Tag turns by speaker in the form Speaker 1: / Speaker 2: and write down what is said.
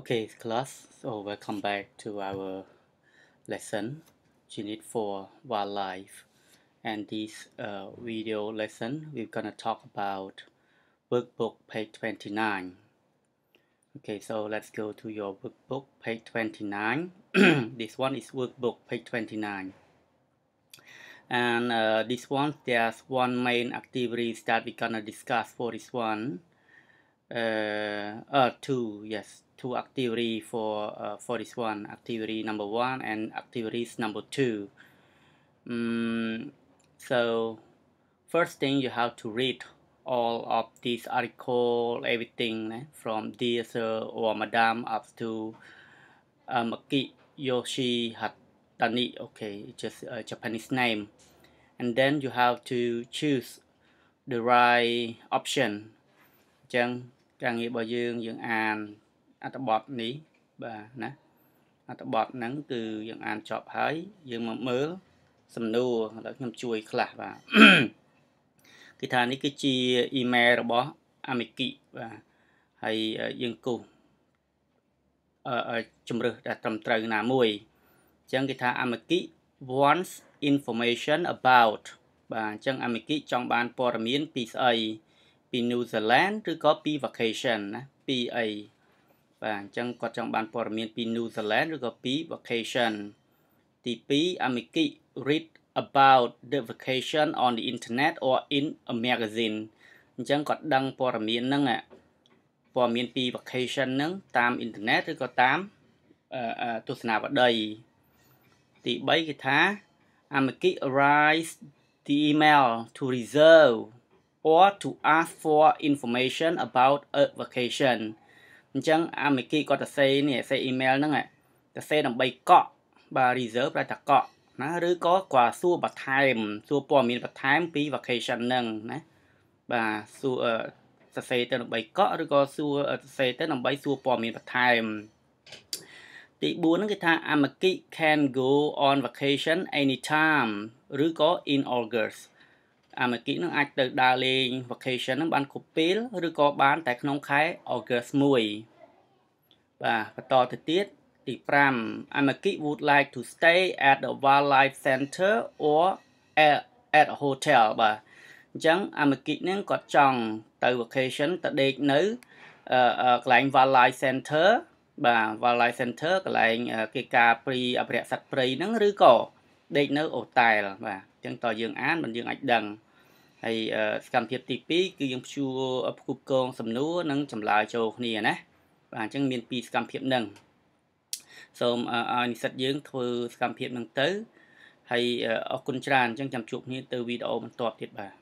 Speaker 1: Okay, class, so welcome back to our lesson, Unit 4, Wildlife. And this uh, video lesson, we're going to talk about workbook page 29. Okay, so let's go to your workbook page 29. this one is workbook page 29. And uh, this one, there's one main activities that we're going to discuss for this one. Uh, uh, two, yes, two activity for uh, for this one activity number one and activities number two mm, so first thing you have to read all of this article everything eh, from dear sir or madam up to uh, Maki Yoshi Hatani okay just a Japanese name and then you have to choose the right option ចឹងការងាររបស់យើងយើងអានអត្ថបទនេះបាទណាអត្ថបទហ្នឹងគឺយើងអានចប់ហើយ យើងមកមើលសំណួរដល់ខ្ញុំជួយខ្លះបាទគឺថានេះគឺជាអ៊ីមែលរបស់អាមិគីបាទហើយយើងគូសអឺជំរឹះដែលត្រឹមត្រូវណាមួយអញ្ចឹងគេថាអាមិគី wants information about បាទអញ្ចឹងអាមិគីចង់បានព័ត៌មានពីស្អីពី New Zealand ឬក៏ពី vacation ណាពីអីបាទអញ្ចឹងគាត់ចង់បានព័ត៌មានពី New Zealand ឬក៏ពី vacation ទី2 Amiki read about the vacation on the internet or in a magazine អញ្ចឹងគាត់ដឹងព័ត៌មានហ្នឹងព័ត៌មានពី vacation ហ្នឹងតាមអ៊ីនធឺណិតឬក៏តាមទស្សនាវដ្តីទី3គឺថា Amiki writes the email to reserve or to ask for information about a vacation អញ្ចឹងអាមេគីគាត់ទៅសេនេះសេអ៊ីមែលហ្នឹងទៅសេដើម្បីកក់បាទ reserve ប្រតែកក់ណាឬក៏គាត់សួរបន្ថែមសួរព័ត៌មានបន្ថែមពី vacation ហ្នឹងណាបាទសួរសរសេរទៅដើម្បីកក់ឬក៏សួរសរសេរទៅដើម្បីសួរព័ត៌មានបន្ថែមទី4ហ្នឹងគឺថា Amaki can go on vacation anytime ឬក៏ in August Amaki នឹងអាចទៅដើរលេង vacation ហ្នឹងបានគ្រប់ពេលឬក៏បានតែក្នុងខែ August 1បាទបន្តទៅទៀតទី5 Anaki would like to stay at the wildlife center or at, at a hotel បាទអញ្ចឹង Anaki នឹងគាត់ចង់ទៅ vacation ទៅដេកនៅកន្លែង wildlife center បាទ wildlife center កន្លែងគេការព្រីអភិរក្សសត្វព្រៃហ្នឹងឬក៏ដេកនៅ អូតែលបាទអញ្ចឹងតើយើង អានមិនយើងអាចដឹងហើយសកម្មភាពទី2គឺយើងព្យួរផ្គូផ្គងសំណួរនិងចម្លើយចូលគ្នាណាបាទអញ្ចឹងមានពីរសកម្មភាពនឹងសូមឲ្យនិស្សិតយើង ធ្វើសកម្មភាពនឹងទៅហើយអរគុណច្រើនអញ្ចឹងចាំជួបគ្នា ទៅវីដេអូបន្ទាប់ទៀតបាទ